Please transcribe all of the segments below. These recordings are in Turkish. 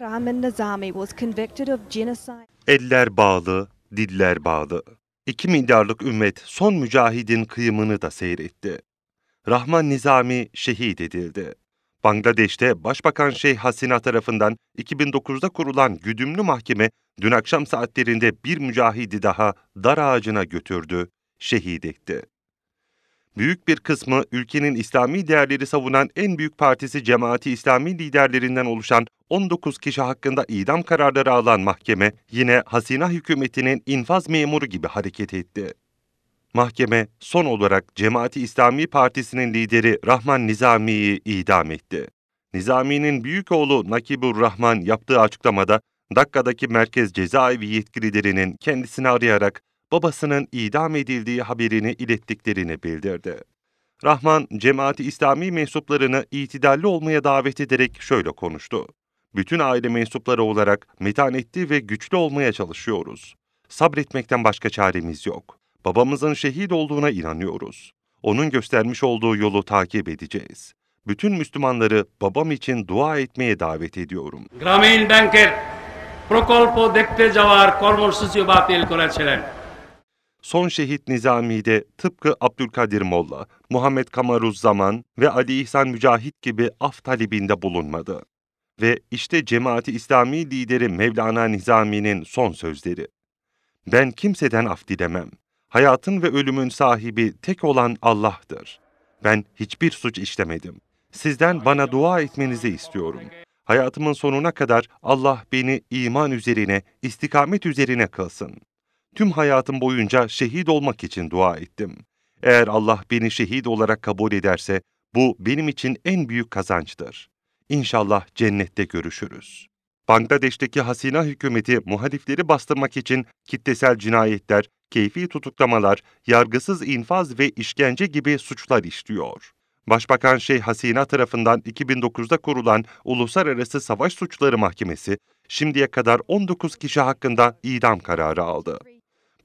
Rahman Nazami was convicted of genocide. Eller bağlı, diller bağlı. İki milyarlık ümmet son mücahidin kıyımını da seyretti. Rahman Nizami şehit edildi. Bangladeş'te Başbakan Şeyh Hasina tarafından 2009'da kurulan güdümlü mahkeme dün akşam saatlerinde bir mücahidi daha dar ağacına götürdü, şehit etti. Büyük bir kısmı ülkenin İslami değerleri savunan en büyük partisi Cemaati İslami liderlerinden oluşan 19 kişi hakkında idam kararları alan mahkeme yine Hasina hükümetinin infaz memuru gibi hareket etti. Mahkeme son olarak Cemaati İslami Partisi'nin lideri Rahman Nizami'yi idam etti. Nizami'nin büyük oğlu Nakibur Rahman yaptığı açıklamada Dakka'daki merkez cezaevi yetkililerinin kendisini arayarak babasının idam edildiği haberini ilettiklerini bildirdi. Rahman, cemaati İslami mensuplarını itidalli olmaya davet ederek şöyle konuştu. Bütün aile mensupları olarak metanetli ve güçlü olmaya çalışıyoruz. Sabretmekten başka çaremiz yok. Babamızın şehit olduğuna inanıyoruz. Onun göstermiş olduğu yolu takip edeceğiz. Bütün Müslümanları babam için dua etmeye davet ediyorum. Gramin Banker প্রকল্প দেখতে যাওয়ার কর্মসূচি বাতিল করেছিলেন son şehit Nizami'de tıpkı Abdülkadir Molla, Muhammed Kamaruzzaman ve Ali İhsan Mücahit gibi af talebinde bulunmadı. Ve işte Cemaati İslami lideri Mevlana Nizami'nin son sözleri. Ben kimseden af dilemem. Hayatın ve ölümün sahibi tek olan Allah'tır. Ben hiçbir suç işlemedim. Sizden bana dua etmenizi istiyorum. Hayatımın sonuna kadar Allah beni iman üzerine, istikamet üzerine kılsın tüm hayatım boyunca şehit olmak için dua ettim. Eğer Allah beni şehit olarak kabul ederse bu benim için en büyük kazançtır. İnşallah cennette görüşürüz. Bangladeş'teki Hasina hükümeti muhalifleri bastırmak için kitlesel cinayetler, keyfi tutuklamalar, yargısız infaz ve işkence gibi suçlar işliyor. Başbakan Şeyh Hasina tarafından 2009'da kurulan Uluslararası Savaş Suçları Mahkemesi şimdiye kadar 19 kişi hakkında idam kararı aldı.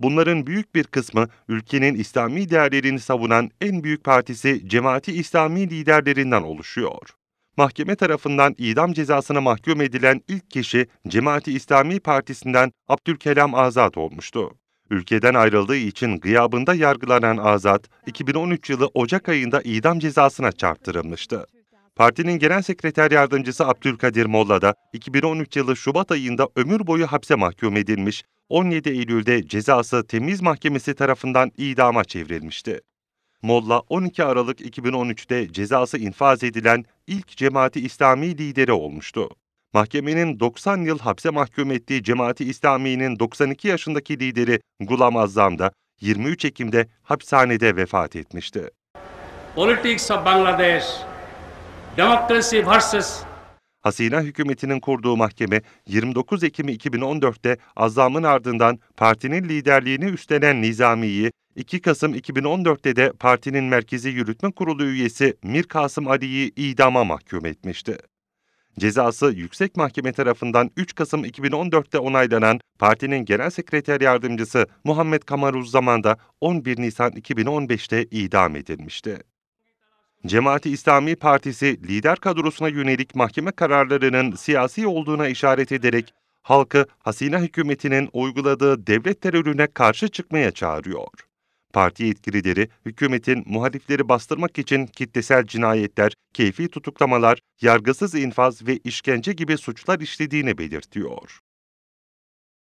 Bunların büyük bir kısmı ülkenin İslami değerlerini savunan en büyük partisi Cemaati İslami liderlerinden oluşuyor. Mahkeme tarafından idam cezasına mahkum edilen ilk kişi Cemaati İslami Partisi'nden Abdülkelam Azat olmuştu. Ülkeden ayrıldığı için gıyabında yargılanan Azat, 2013 yılı Ocak ayında idam cezasına çarptırılmıştı. Partinin genel sekreter yardımcısı Abdülkadir Molla da 2013 yılı Şubat ayında ömür boyu hapse mahkum edilmiş, 17 Eylül'de cezası temiz mahkemesi tarafından idama çevrilmişti. Molla 12 Aralık 2013'te cezası infaz edilen ilk cemaati İslami lideri olmuştu. Mahkemenin 90 yıl hapse mahkum ettiği Cemaati İslami'nin 92 yaşındaki lideri Gulam Azam da 23 Ekim'de hapishanede vefat etmişti. Politics of Bangladesh, democracy versus Hasina hükümetinin kurduğu mahkeme 29 Ekim 2014'te azamın ardından partinin liderliğini üstlenen Nizami'yi, 2 Kasım 2014'te de partinin Merkezi Yürütme Kurulu üyesi Mir Kasım Ali'yi idama mahkum etmişti. Cezası Yüksek Mahkeme tarafından 3 Kasım 2014'te onaylanan partinin Genel Sekreter Yardımcısı Muhammed Kamaruz Zaman da 11 Nisan 2015'te idam edilmişti. Cemaati İslami Partisi lider kadrosuna yönelik mahkeme kararlarının siyasi olduğuna işaret ederek halkı Hasina hükümetinin uyguladığı devlet terörüne karşı çıkmaya çağırıyor. Parti yetkilileri hükümetin muhalifleri bastırmak için kitlesel cinayetler, keyfi tutuklamalar, yargısız infaz ve işkence gibi suçlar işlediğini belirtiyor.